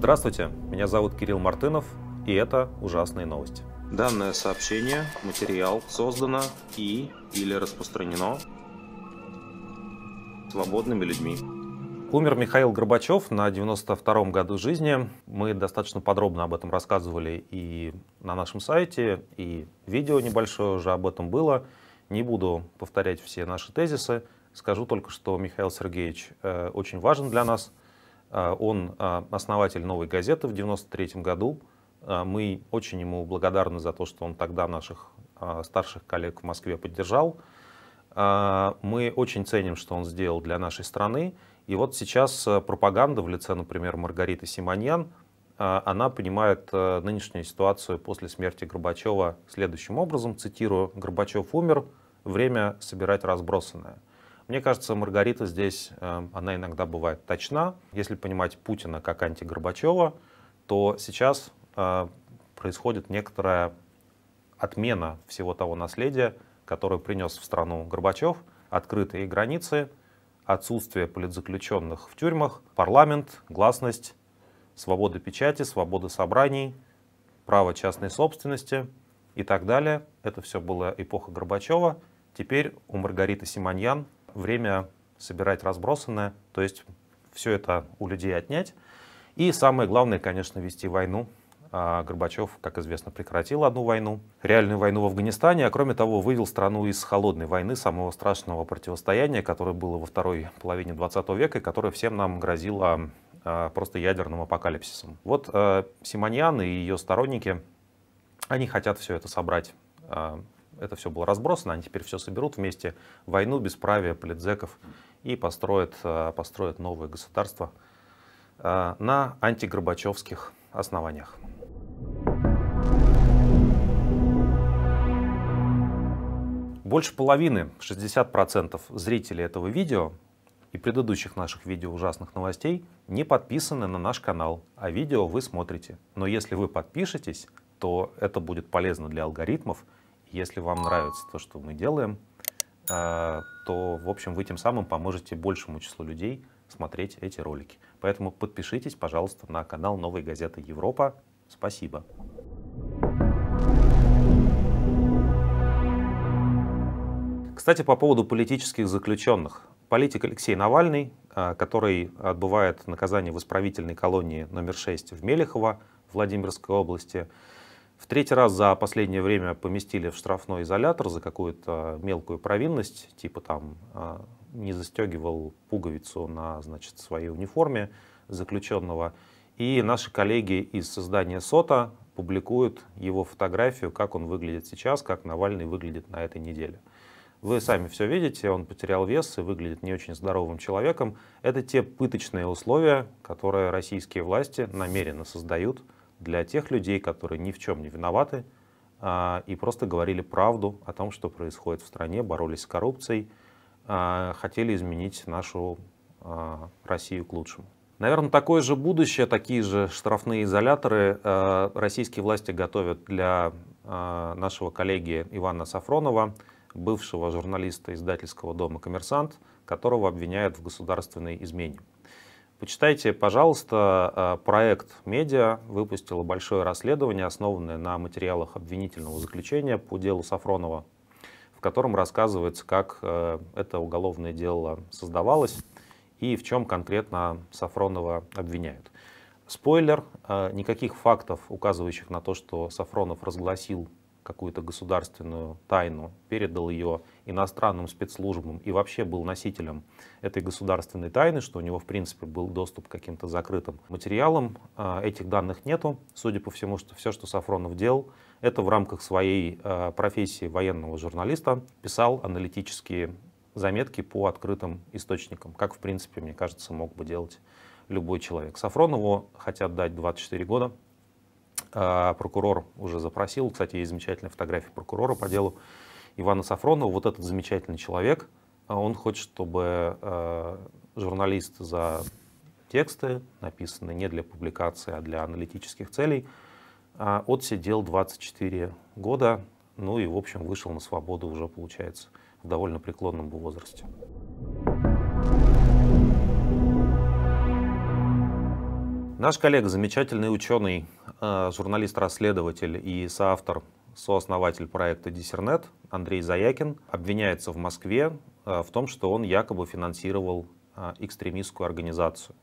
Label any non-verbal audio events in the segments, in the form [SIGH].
Здравствуйте, меня зовут Кирилл Мартынов, и это «Ужасные новости». Данное сообщение, материал создано и или распространено свободными людьми. Умер Михаил Горбачев на 92-м году жизни. Мы достаточно подробно об этом рассказывали и на нашем сайте, и видео небольшое уже об этом было. Не буду повторять все наши тезисы. Скажу только, что Михаил Сергеевич э, очень важен для нас – а, он а, основатель «Новой газеты» в 1993 году. А, мы очень ему благодарны за то, что он тогда наших старших коллег в Москве поддержал. Мы очень ценим, что он сделал для нашей страны. И вот сейчас пропаганда в лице, например, Маргариты Симоньян, она понимает нынешнюю ситуацию после смерти Горбачева следующим образом, цитирую, «Горбачев умер, время собирать разбросанное». Мне кажется, Маргарита здесь, э, она иногда бывает точна. Если понимать Путина как анти-Горбачева, то сейчас э, происходит некоторая отмена всего того наследия, которое принес в страну Горбачев, открытые границы, отсутствие политзаключенных в тюрьмах, парламент, гласность, свобода печати, свобода собраний, право частной собственности и так далее. Это все была эпоха Горбачева. Теперь у Маргариты Симоньян время собирать разбросанное, то есть все это у людей отнять. И самое главное, конечно, вести войну. А Горбачев, как известно, прекратил одну войну, реальную войну в Афганистане, а кроме того вывел страну из холодной войны, самого страшного противостояния, которое было во второй половине 20 века и которое всем нам грозило а, просто ядерным апокалипсисом. Вот э, Симоньян и ее сторонники, они хотят все это собрать а, это все было разбросано, они теперь все соберут вместе, войну, бесправие, политзеков и построят, э, построят новое государство э, на антигорбачевских основаниях. Больше половины, 60% зрителей этого видео и предыдущих наших видео ужасных новостей не подписаны на наш канал, а видео вы смотрите. Но если вы подпишетесь, то это будет полезно для алгоритмов – если вам нравится то, что мы делаем, э, то, в общем, вы тем самым поможете большему числу людей смотреть эти ролики. Поэтому подпишитесь, пожалуйста, на канал Новой газеты Европа. Спасибо. Кстати, по поводу политических заключенных. Политик Алексей Навальный, э, который отбывает наказание в исправительной колонии номер 6 в Мелехово, Владимирской области, в третий раз за последнее время поместили в штрафной изолятор за какую-то мелкую провинность, типа там а, не застегивал пуговицу на значит, своей униформе заключенного. И наши коллеги из создания СОТа публикуют его фотографию, как он выглядит сейчас, как Навальный выглядит на этой неделе. Вы сами все видите, он потерял вес и выглядит не очень здоровым человеком. Это те пыточные условия, которые российские власти намеренно создают – для тех людей, которые ни в чем не виноваты а, и просто говорили правду о том, что происходит в стране, боролись с коррупцией, а, хотели изменить нашу а, Россию к лучшему. Наверное, такое же будущее, такие же штрафные изоляторы российские власти готовят для нашего коллеги Ивана Сафронова, бывшего журналиста издательского дома «Коммерсант», которого обвиняют в государственной измене. Почитайте, пожалуйста, э, проект «Медиа» выпустила большое расследование, основанное на материалах обвинительного заключения по делу Сафронова, в котором рассказывается, как э, это уголовное дело создавалось и в чем конкретно Сафронова обвиняют. Спойлер, э, никаких фактов, указывающих на то, что Сафронов разгласил какую-то государственную тайну, передал ее иностранным спецслужбам и вообще был носителем этой государственной тайны, что у него, в принципе, был доступ к каким-то закрытым материалам. А, этих данных нету. Судя по всему, что все, что Сафронов делал, это в рамках своей а, профессии военного журналиста писал аналитические заметки по открытым источникам, как, в принципе, мне кажется, мог бы делать любой человек. Сафронову хотят дать 24 года. А, прокурор уже запросил, кстати, есть замечательная фотография прокурора по делу, Ивана Сафронова, вот этот замечательный человек, а он хочет, чтобы э, журналист за тексты, написанные не для публикации, а для аналитических целей, а отсидел 24 года, ну и, в общем, вышел на свободу уже, получается, в довольно преклонном возрасте. Наш коллега, замечательный ученый, э, журналист-расследователь и соавтор сооснователь проекта Диссернет Андрей Заякин, обвиняется в Москве э, в том, что он якобы финансировал э, экстремистскую организацию.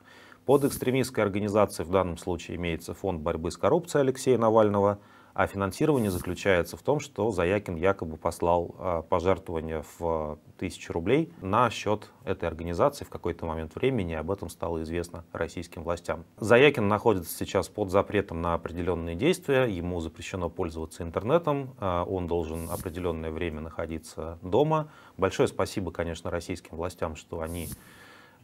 Под экстремистской организацией в данном случае имеется фонд борьбы с коррупцией Алексея Навального – а финансирование заключается в том, что Заякин якобы послал а, пожертвования в тысячи рублей на счет этой организации в какой-то момент времени, об этом стало известно российским властям. Заякин находится сейчас под запретом на определенные действия, ему запрещено пользоваться интернетом, а, он должен определенное время находиться дома. Большое спасибо, конечно, российским властям, что они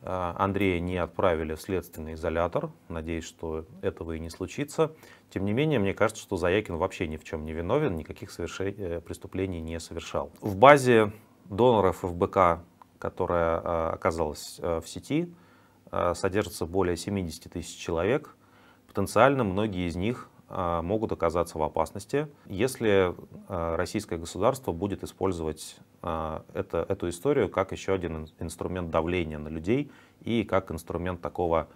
а, Андрея не отправили в следственный изолятор. Надеюсь, что этого и не случится. Тем не менее, мне кажется, что Заякин вообще ни в чем не виновен, никаких э, преступлений не совершал. В базе доноров ФБК, которая а, оказалась э, в сети, э, содержится более 70 тысяч человек. Потенциально многие из них а, могут оказаться в опасности, если а, российское государство будет использовать а, это, эту историю как еще один инструмент давления на людей и как инструмент такого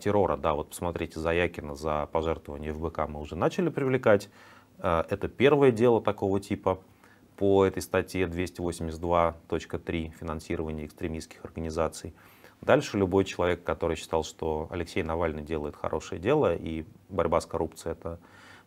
террора. Да, вот посмотрите, Заякина за пожертвование в БК мы уже начали привлекать. Это первое дело такого типа по этой статье 282.3 «Финансирование экстремистских организаций». Дальше любой человек, который считал, что Алексей Навальный делает хорошее дело и борьба с коррупцией это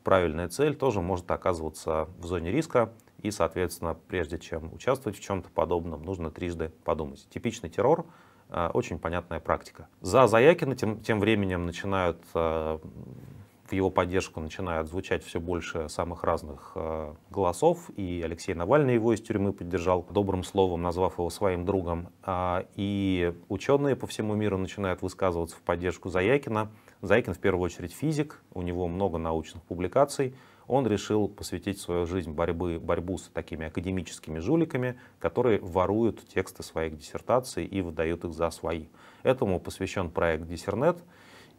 правильная цель, тоже может оказываться в зоне риска. И, соответственно, прежде чем участвовать в чем-то подобном, нужно трижды подумать. Типичный террор э, очень понятная практика. За Заякина тем, тем временем начинают э, в его поддержку начинают звучать все больше самых разных э, голосов. И Алексей Навальный его из тюрьмы поддержал добрым словом, назвав его своим другом. А, и ученые по всему миру начинают высказываться в поддержку Заякина. Заякин в первую очередь физик, у него много научных публикаций. Он решил посвятить свою жизнь борьбы, борьбу с такими академическими жуликами, которые воруют тексты своих диссертаций и выдают их за свои. Этому посвящен проект «Диссернет».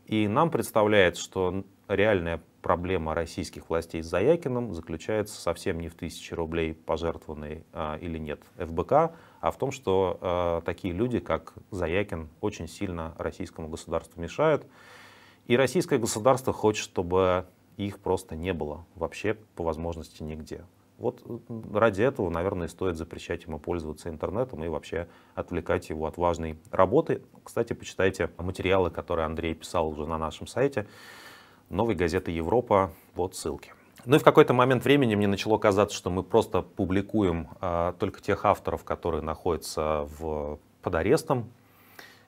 И нам представляет, что реальная проблема российских властей с Заякиным заключается совсем не в тысяче рублей, пожертвованной а, или нет ФБК, а в том, что а, такие люди, как Заякин, очень сильно российскому государству мешают. И российское государство хочет, чтобы их просто не было вообще по возможности нигде. Вот ради этого, наверное, стоит запрещать ему пользоваться интернетом и вообще отвлекать его от важной работы. Кстати, почитайте материалы, которые Андрей писал уже на нашем сайте новой газеты «Европа» вот ссылки. Ну и в какой-то момент времени мне начало казаться, что мы просто публикуем а, только тех авторов, которые находятся в, под арестом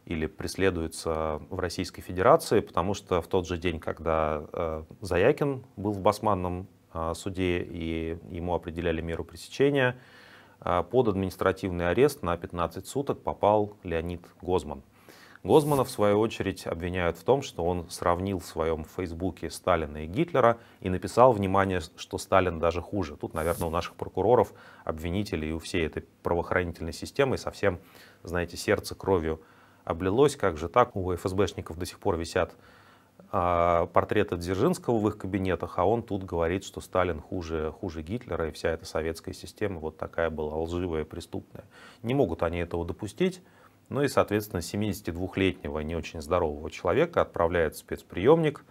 или преследуются в Российской Федерации, потому что в тот же день, когда а, Заякин был в басманном а, суде и ему определяли меру пресечения, а, под административный арест на 15 суток попал Леонид Гозман. Гозмана, в свою очередь, обвиняют в том, что он сравнил в своем Фейсбуке Сталина и Гитлера и написал, внимание, что Сталин даже хуже. Тут, наверное, у наших прокуроров, обвинителей и у всей этой правоохранительной системы совсем, знаете, сердце кровью облилось. Как же так? У ФСБшников до сих пор висят а, портреты Дзержинского в их кабинетах, а он тут говорит, что Сталин хуже, хуже Гитлера, и вся эта советская система вот такая была лживая, преступная. Не могут они этого допустить. Ну и, соответственно, 72-летнего не очень здорового человека отправляет в спецприемник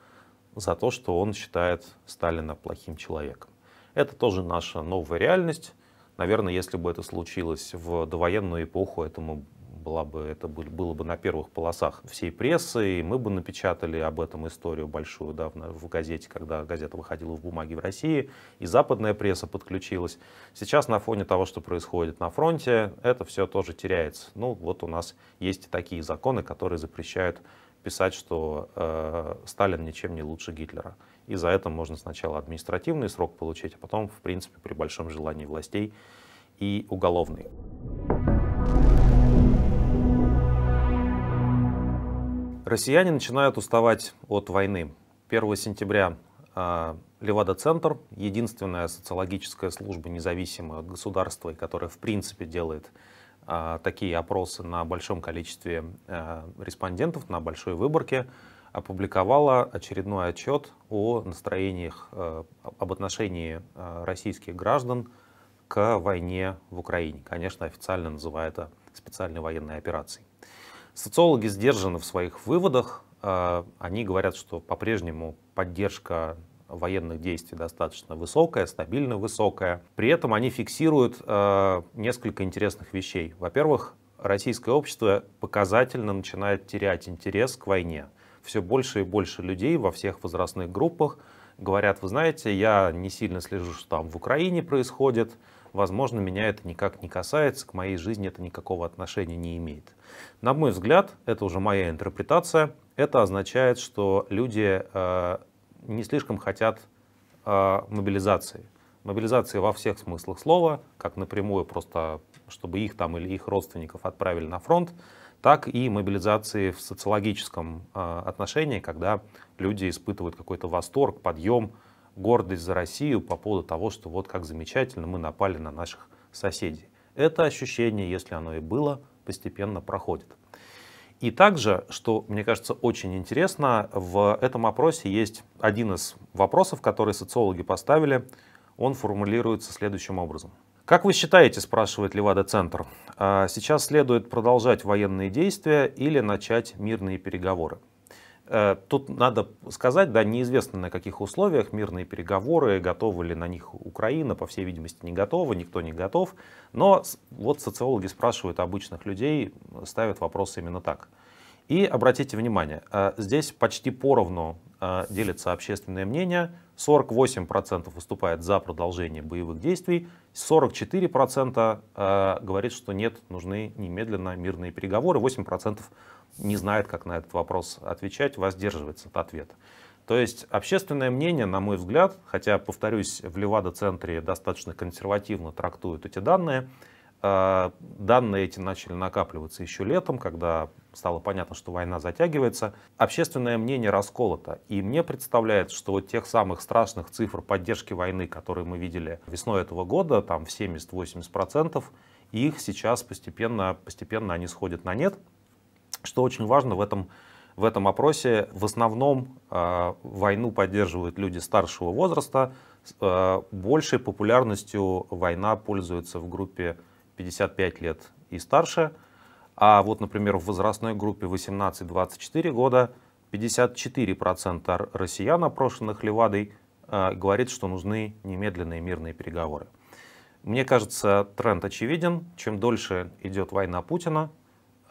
за то, что он считает Сталина плохим человеком. Это тоже наша новая реальность. Наверное, если бы это случилось в довоенную эпоху, этому была бы, это было бы на первых полосах всей прессы, и мы бы напечатали об этом историю большую да, в газете, когда газета выходила в бумаге в России, и западная пресса подключилась. Сейчас на фоне того, что происходит на фронте, это все тоже теряется. Ну вот у нас есть такие законы, которые запрещают писать, что э, Сталин ничем не лучше Гитлера. И за это можно сначала административный срок получить, а потом, в принципе, при большом желании властей и уголовный. Россияне начинают уставать от войны. 1 сентября а, Левада-центр, единственная социологическая служба, независимая от государства, и которая в принципе делает а, такие опросы на большом количестве а, респондентов, на большой выборке, опубликовала очередной отчет о настроениях, об отношении российских граждан к войне в Украине. Конечно, официально называют это специальной военной операцией. Социологи сдержаны в своих выводах. А, они говорят, что по-прежнему поддержка военных действий достаточно высокая, стабильно высокая. При этом они фиксируют а, несколько интересных вещей. Во-первых, российское общество показательно начинает терять интерес к войне. Все больше и больше людей во всех возрастных группах говорят, вы знаете, я не сильно слежу, что там в Украине происходит, возможно, меня это никак не касается, к моей жизни это никакого отношения не имеет. На мой взгляд, это уже моя интерпретация, это означает, что люди э, не слишком хотят э, мобилизации. Мобилизации во всех смыслах слова, как напрямую просто, чтобы их там или их родственников отправили на фронт, так и мобилизации в социологическом э, отношении, когда люди испытывают какой-то восторг, подъем, гордость за Россию по поводу того, что вот как замечательно мы напали на наших соседей. Это ощущение, если оно и было, постепенно проходит. И также, что мне кажется очень интересно, в этом опросе есть один из вопросов, который социологи поставили. Он формулируется следующим образом. Как вы считаете, спрашивает Левада-центр, а сейчас следует продолжать военные действия или начать мирные переговоры? Э, тут надо сказать, да, неизвестно на каких условиях мирные переговоры, готовы ли на них Украина, по всей видимости, не готова, никто не готов. Но вот социологи спрашивают обычных людей, ставят вопрос именно так. И обратите внимание, э, здесь почти поровну э, делится общественное мнение. 48% выступает за продолжение боевых действий, 44% говорит, что нет, нужны немедленно мирные переговоры, 8% не знает, как на этот вопрос отвечать, воздерживается от ответа. То есть общественное мнение, на мой взгляд, хотя, повторюсь, в Левада-центре достаточно консервативно трактуют эти данные, э, данные эти начали накапливаться еще летом, когда стало понятно, что война затягивается, общественное мнение расколото. И мне представляется, что вот тех самых страшных цифр поддержки войны, которые мы видели весной этого года, там в 70-80%, их сейчас постепенно, постепенно они сходят на нет. Что очень важно в этом, в этом опросе, в основном э, войну поддерживают люди старшего возраста, э, большей популярностью война пользуется в группе 55 лет и старше, а вот, например, в возрастной группе 18-24 года 54% россиян, опрошенных Левадой, а, говорит, что нужны немедленные мирные переговоры. Мне кажется, тренд очевиден. Чем дольше идет война Путина,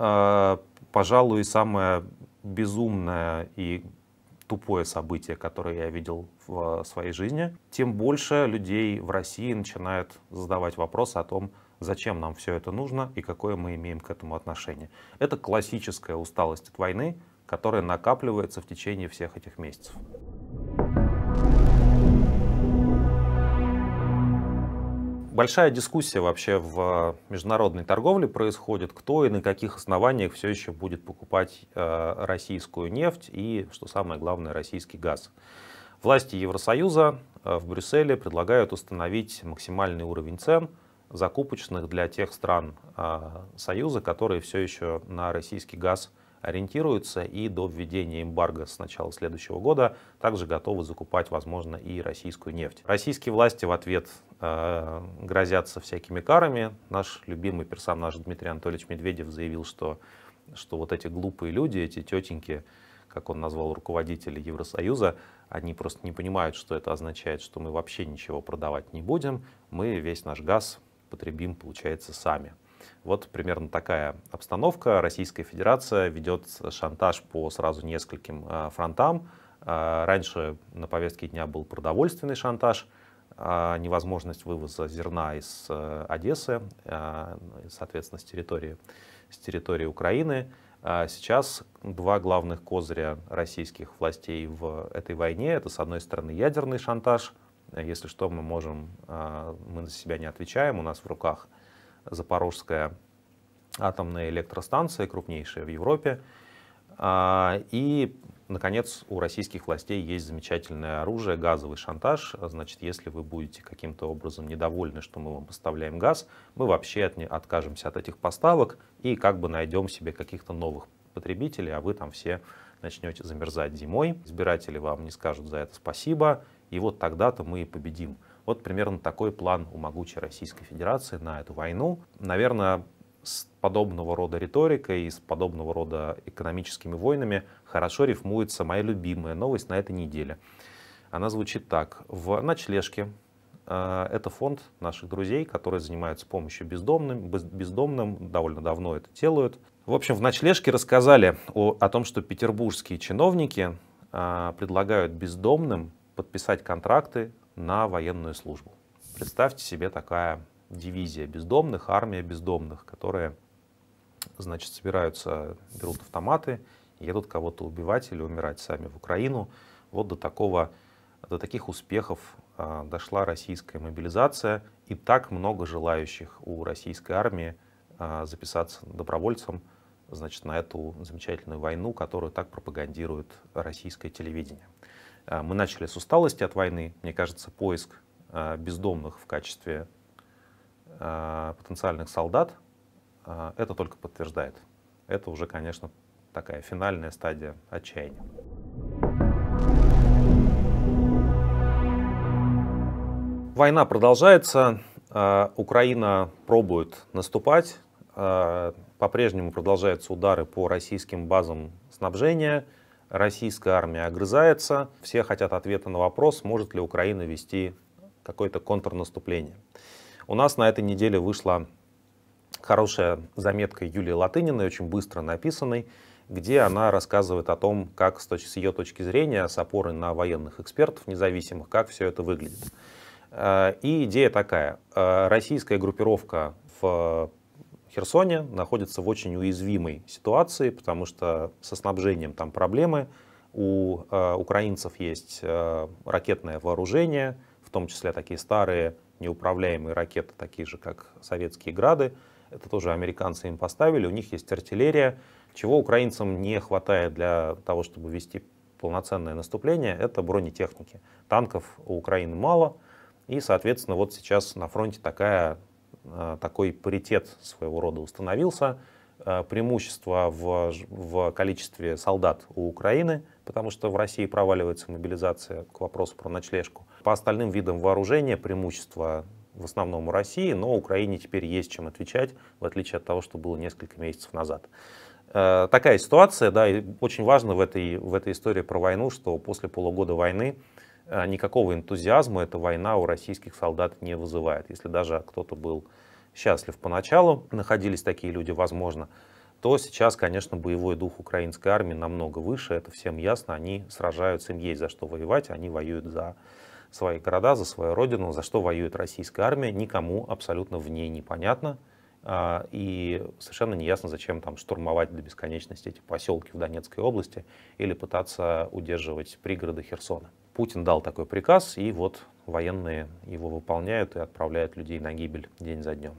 Э, пожалуй, самое безумное и тупое событие, которое я видел в э, своей жизни, тем больше людей в России начинают задавать вопросы о том, зачем нам все это нужно и какое мы имеем к этому отношение. Это классическая усталость от войны, которая накапливается в течение всех этих месяцев. большая дискуссия вообще в э, международной торговле происходит, кто и на каких основаниях все еще будет покупать э, российскую нефть и, что самое главное, российский газ. Власти Евросоюза э, в Брюсселе предлагают установить максимальный уровень цен закупочных для тех стран Союза, которые все еще на российский газ ориентируются и до введения эмбарго с начала следующего года также готовы закупать, возможно, и российскую нефть. Российские власти в ответ э, грозятся всякими карами. Наш любимый персонаж Дмитрий Анатольевич Медведев заявил, что, что вот эти глупые люди, эти тетеньки, как он назвал руководителей Евросоюза, они просто не понимают, что это означает, что мы вообще ничего продавать не будем, мы весь наш газ потребим, получается, сами. Вот примерно такая обстановка. Российская Федерация ведет шантаж по сразу нескольким а, фронтам. А, раньше на повестке дня был продовольственный шантаж, а, невозможность вывоза зерна из Одессы, соответственно, с территории, с территории Украины. Сейчас два главных козыря российских властей в этой войне. Это, с одной стороны, ядерный шантаж. Если что, мы можем, мы за себя не отвечаем, у нас в руках – Запорожская атомная электростанция, крупнейшая в Европе. А, и, наконец, у российских властей есть замечательное оружие, газовый шантаж. Значит, если вы будете каким-то образом недовольны, что мы вам поставляем газ, мы вообще от, откажемся от этих поставок и как бы найдем себе каких-то новых потребителей, а вы там все начнете замерзать зимой, избиратели вам не скажут за это спасибо, и вот тогда-то мы и победим. Вот примерно такой план у могучей Российской Федерации на эту войну. Наверное, с подобного рода риторикой и с подобного рода экономическими войнами хорошо рифмуется моя любимая новость на этой неделе. Она звучит так. В ночлежке э, это фонд наших друзей, которые занимаются помощью бездомным, бездомным, довольно давно это делают. В общем, в ночлежке рассказали о, о том, что петербургские чиновники э, предлагают бездомным подписать контракты на военную службу. Представьте себе такая дивизия бездомных, армия бездомных, которые, значит, собираются, берут автоматы, едут кого-то убивать или умирать сами в Украину. Вот до такого, до таких успехов а, дошла российская мобилизация, и так много желающих у российской армии а, записаться добровольцем, значит, на эту замечательную войну, которую так пропагандирует российское телевидение. А, мы начали с усталости от войны. Мне кажется, поиск а, бездомных в качестве а, потенциальных солдат это только подтверждает. Это уже, конечно, такая финальная стадия отчаяния. Война продолжается, Украина пробует наступать, по-прежнему продолжаются удары по российским базам снабжения – российская армия огрызается, все хотят ответа на вопрос, может ли Украина вести какое-то контрнаступление. У нас на этой неделе вышла хорошая заметка Юлии Латыниной, очень быстро написанной, где она рассказывает о том, как с, точки, ее точки зрения, с опорой на военных экспертов независимых, как все это выглядит. Э, и идея такая. Э, российская группировка в Херсоне находится в очень уязвимой ситуации, потому что со снабжением там проблемы. У э, украинцев есть э, ракетное вооружение, в том числе такие старые неуправляемые ракеты, такие же, как советские «Грады». Это тоже американцы им поставили. У них есть артиллерия. Чего украинцам не хватает для того, чтобы вести полноценное наступление, это бронетехники. Танков у Украины мало, и, соответственно, вот сейчас на фронте такая Э, такой паритет своего рода установился. Э, преимущество в, в количестве солдат у Украины, потому что в России проваливается мобилизация к вопросу про ночлежку. По остальным видам вооружения преимущество в основном у России, но Украине теперь есть чем отвечать, в отличие от того, что было несколько месяцев назад. Э, такая ситуация, да, и очень важно в этой, в этой истории про войну, что после полугода войны а, никакого энтузиазма эта война у российских солдат не вызывает. Если даже кто-то был счастлив поначалу, находились такие люди, возможно, то сейчас, конечно, боевой дух украинской армии намного выше, это всем ясно, они сражаются, им есть за что воевать, они воюют за свои города, за свою родину, за что воюет российская армия, никому абсолютно в ней непонятно, а, и совершенно не ясно, зачем там штурмовать до бесконечности эти поселки в Донецкой области или пытаться удерживать пригороды Херсона. Путин дал такой приказ, и вот военные его выполняют и отправляют людей на гибель день за днем.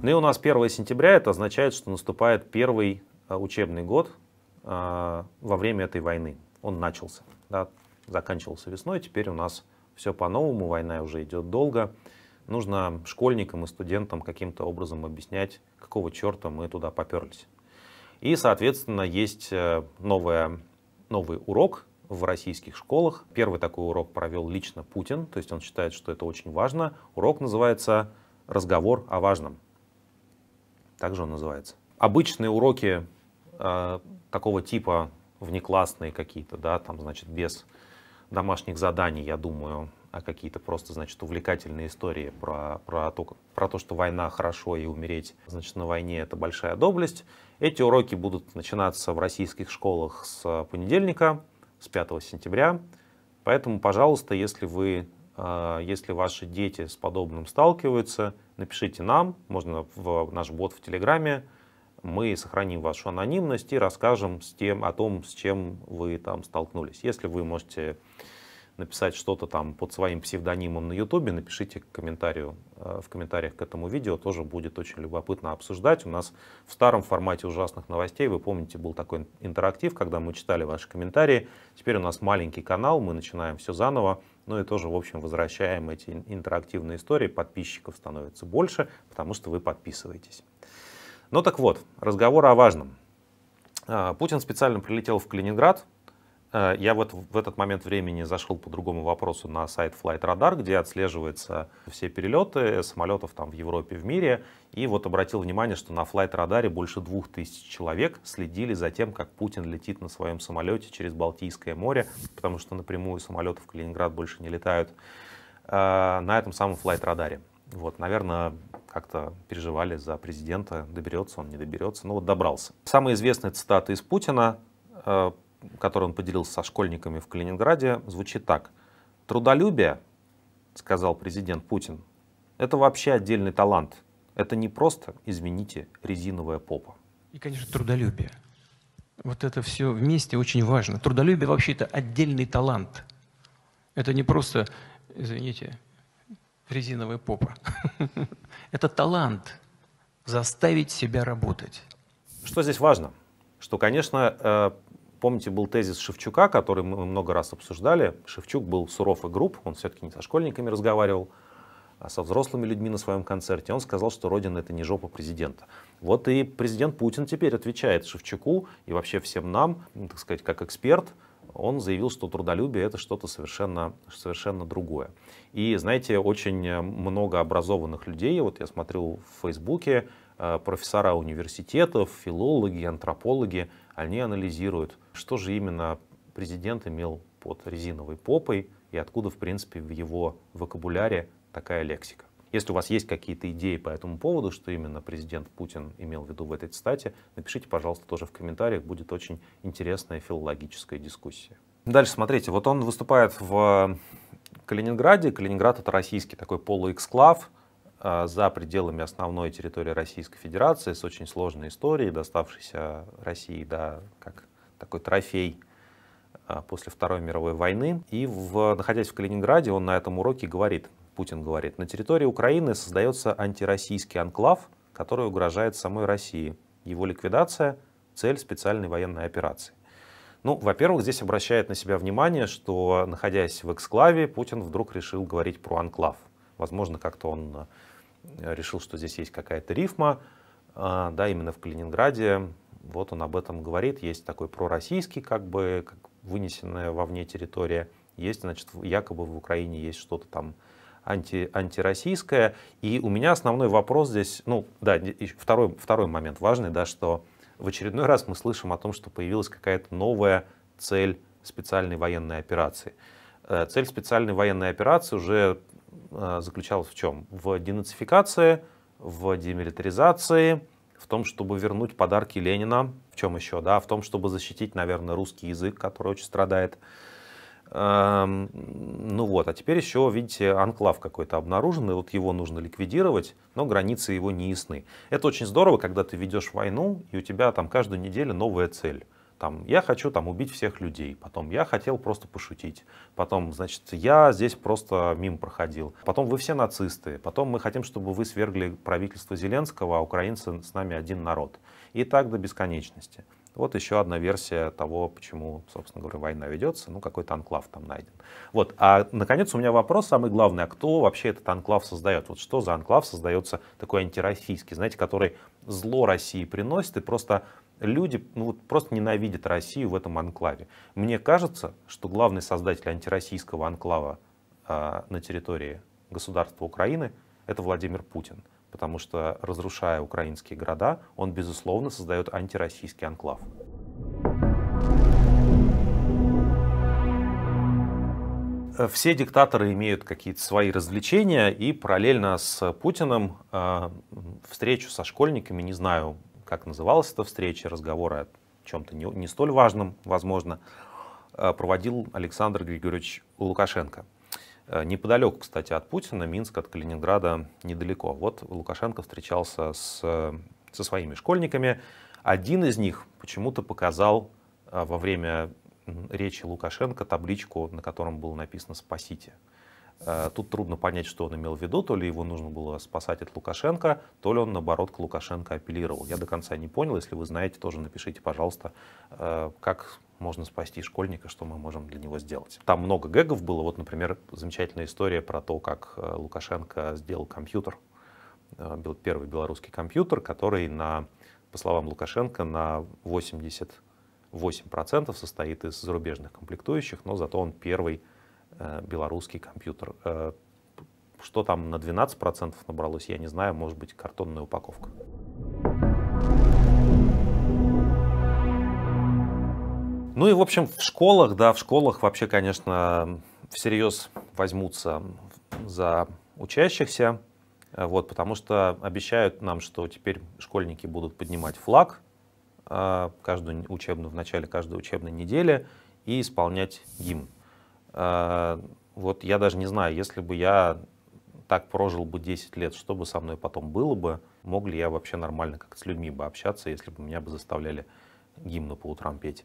Ну и у нас 1 сентября, это означает, что наступает первый а, учебный год а, во время этой войны. Он начался, да, заканчивался весной, теперь у нас все по-новому, война уже идет долго. Нужно школьникам и студентам каким-то образом объяснять, какого черта мы туда поперлись. И, соответственно, есть э, новая, новый урок в российских школах. Первый такой урок провел лично Путин, то есть он считает, что это очень важно. Урок называется «Разговор о важном». Также он называется. Обычные уроки э, такого типа внеклассные какие-то, да, там, значит, без домашних заданий, я думаю, а какие-то просто, значит, увлекательные истории про, про, то, про то, что война хорошо и умереть, значит, на войне это большая доблесть. Эти уроки будут начинаться в российских школах с понедельника, с 5 сентября. Поэтому, пожалуйста, если вы а, если ваши дети с подобным сталкиваются, напишите нам, можно в наш бот в Телеграме, мы сохраним вашу анонимность и расскажем с тем, о том, с чем вы там столкнулись. Если вы можете написать что-то там под своим псевдонимом на Ютубе, напишите комментарию, э, в комментариях к этому видео, тоже будет очень любопытно обсуждать. У нас в старом формате ужасных новостей, вы помните, был такой интерактив, когда мы читали ваши комментарии. Теперь у нас маленький канал, мы начинаем все заново, ну и тоже, в общем, возвращаем эти интерактивные истории, подписчиков становится больше, потому что вы подписываетесь. Ну так вот, разговор о важном. А, Путин специально прилетел в Калининград, Э, я вот в этот момент времени зашел по другому вопросу на сайт Flight Radar, где отслеживаются все перелеты самолетов там в Европе, в мире. И вот обратил внимание, что на Flight Radar больше двух тысяч человек следили за тем, как Путин летит на своем самолете через Балтийское море, потому что напрямую самолеты в Калининград больше не летают э, на этом самом Flight Radar. Вот, наверное, как-то переживали за президента, доберется он, не доберется, но вот добрался. Самая известная цитата из Путина э, который он поделился со школьниками в Калининграде, звучит так. Трудолюбие, сказал президент Путин, это вообще отдельный талант. Это не просто, извините, резиновая попа. И, конечно, трудолюбие. Вот это все вместе очень важно. Трудолюбие вообще это отдельный талант. Это не просто, извините, резиновая попа. [LAUGHS] Это талант заставить себя работать. Что здесь важно? Что, конечно, э, Помните, был тезис Шевчука, который мы много раз обсуждали. Шевчук был суров и груб, он все-таки не со школьниками разговаривал, а со взрослыми людьми на своем концерте. Он сказал, что Родина — это не жопа президента. Вот и президент Путин теперь отвечает Шевчуку и вообще всем нам, ну, так сказать, как эксперт, он заявил, что трудолюбие это что-то совершенно, совершенно другое. И, знаете, очень много образованных людей, вот я смотрел в Фейсбуке, Э, профессора университетов, филологи, антропологи, они анализируют, что же именно президент имел под резиновой попой и откуда, в принципе, в его вокабуляре такая лексика. Если у вас есть какие-то идеи по этому поводу, что именно президент Путин имел в виду в этой цитате, напишите, пожалуйста, тоже в комментариях, будет очень интересная филологическая дискуссия. Дальше смотрите, вот он выступает в Калининграде. Калининград это российский такой полуэксклав. А, за пределами основной территории Российской Федерации с очень сложной историей, доставшейся России, да, как такой трофей а, после Второй мировой войны. И, в, находясь в Калининграде, он на этом уроке говорит, Путин говорит, на территории Украины создается антироссийский анклав, который угрожает самой России. Его ликвидация – цель специальной военной операции. Ну, во-первых, здесь обращает на себя внимание, что, находясь в эксклаве, Путин вдруг решил говорить про анклав. Возможно, как-то он Э, решил, что здесь есть какая-то рифма, а, да, именно в Калининграде, вот он об этом говорит, есть такой пророссийский, как бы, как вынесенная вовне территория, есть, значит, якобы в Украине есть что-то там анти, антироссийское. И у меня основной вопрос здесь, ну, да, второй, второй момент важный, да, что в очередной раз мы слышим о том, что появилась какая-то новая цель специальной военной операции. Э, цель специальной военной операции уже Э, заключалась в чем? В денацификации, в демилитаризации, в том, чтобы вернуть подарки Ленина, в чем еще, да, в том, чтобы защитить, наверное, русский язык, который очень страдает. Эм, ну вот, а теперь еще, видите, анклав какой-то обнаружен, и вот его нужно ликвидировать, но границы его не ясны. Это очень здорово, когда ты ведешь войну, и у тебя там каждую неделю новая цель. Там, я хочу там убить всех людей, потом я хотел просто пошутить, потом, значит, я здесь просто мимо проходил, потом вы все нацисты, потом мы хотим, чтобы вы свергли правительство Зеленского, а украинцы с нами один народ. И так до бесконечности. Вот еще одна версия того, почему, собственно говоря, война ведется. Ну, какой-то анклав там найден. Вот. А, наконец, у меня вопрос самый главный. А кто вообще этот анклав создает? Вот что за анклав создается такой антироссийский, знаете, который зло России приносит и просто люди ну, вот, просто ненавидят Россию в этом анклаве. Мне кажется, что главный создатель антироссийского анклава э, на территории государства Украины это Владимир Путин. Потому что, разрушая украинские города, он, безусловно, создает антироссийский анклав. все диктаторы имеют какие-то свои развлечения, и параллельно с Путиным э, встречу со школьниками, не знаю, как называлась эта встреча, разговоры о чем-то не, не столь важном, возможно, э, проводил Александр Григорьевич Лукашенко. Э, неподалеку, кстати, от Путина, Минск от Калининграда недалеко. Вот Лукашенко встречался с, э, со своими школьниками. Один из них почему-то показал во время речи Лукашенко табличку, на котором было написано «Спасите». Э, тут трудно понять, что он имел в виду. То ли его нужно было спасать от Лукашенко, то ли он, наоборот, к Лукашенко апеллировал. Я до конца не понял. Если вы знаете, тоже напишите, пожалуйста, э, как можно спасти школьника, что мы можем для него сделать. Там много гэгов было. Вот, например, замечательная история про то, как э, Лукашенко сделал компьютер. Был первый белорусский компьютер, который, на, по словам Лукашенко, на 80 8% состоит из зарубежных комплектующих, но зато он первый Э, белорусский компьютер. Э, что там на 12% набралось, я не знаю, может быть, картонная упаковка. Ну и, в общем, в школах, да, в школах вообще, конечно, всерьез возьмутся за учащихся, э, вот, потому что обещают нам, что теперь школьники будут поднимать флаг каждую учебную, в начале каждой учебной недели и исполнять гимн. А, вот я даже не знаю, если бы я так прожил бы 10 лет, что бы со мной потом было бы, мог ли я вообще нормально как с людьми бы общаться, если бы меня бы заставляли гимну по утрам петь.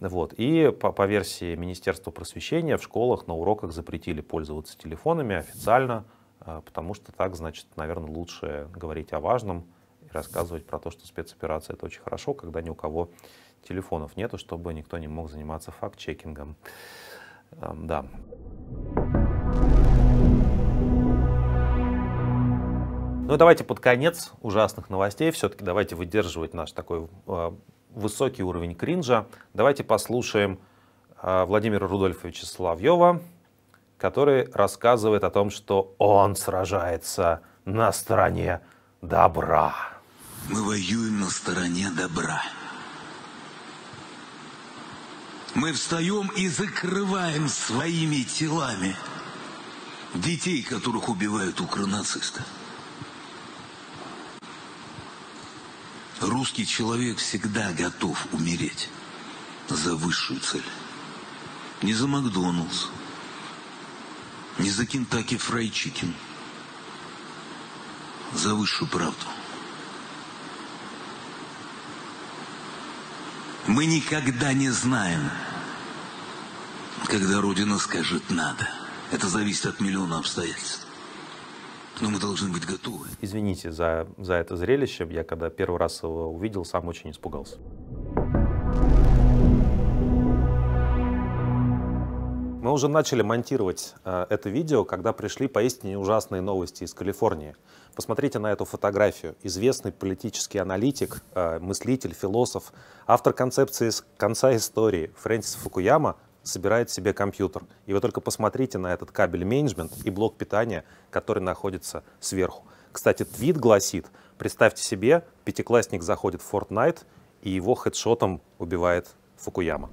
Вот. И по, по версии Министерства просвещения в школах на уроках запретили пользоваться телефонами официально, а, потому что так, значит, наверное, лучше говорить о важном и рассказывать про то, что спецоперация это очень хорошо, когда ни у кого телефонов нету, чтобы никто не мог заниматься факт-чекингом да. Ну и давайте под конец ужасных новостей все-таки давайте выдерживать наш такой э, высокий уровень кринжа. Давайте послушаем э, Владимира Рудольфовича Соловьева, который рассказывает о том, что он сражается на стороне добра. Мы воюем на стороне добра мы встаем и закрываем своими телами детей, которых убивают укронацисты. Русский человек всегда готов умереть за высшую цель. Не за Макдоналдс, не за Кентаки Фрай за высшую правду. Мы никогда не знаем, когда Родина скажет «надо». Это зависит от миллиона обстоятельств. Но мы должны быть готовы. Извините за, за это зрелище. Я когда первый раз его увидел, сам очень испугался. Мы уже начали монтировать э, это видео, когда пришли поистине ужасные новости из Калифорнии. Посмотрите на эту фотографию. Известный политический аналитик, э, мыслитель, философ, автор концепции с конца истории Фрэнсис Фукуяма – собирает себе компьютер. И вы только посмотрите на этот кабель менеджмент и блок питания, который находится сверху. Кстати, твит гласит, представьте себе, пятиклассник заходит в Fortnite и его хедшотом убивает Фукуяма.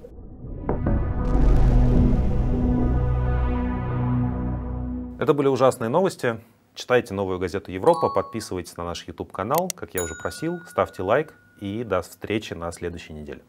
Это были ужасные новости. Читайте новую газету «Европа», подписывайтесь на наш YouTube-канал, как я уже просил, ставьте лайк и до встречи на следующей неделе.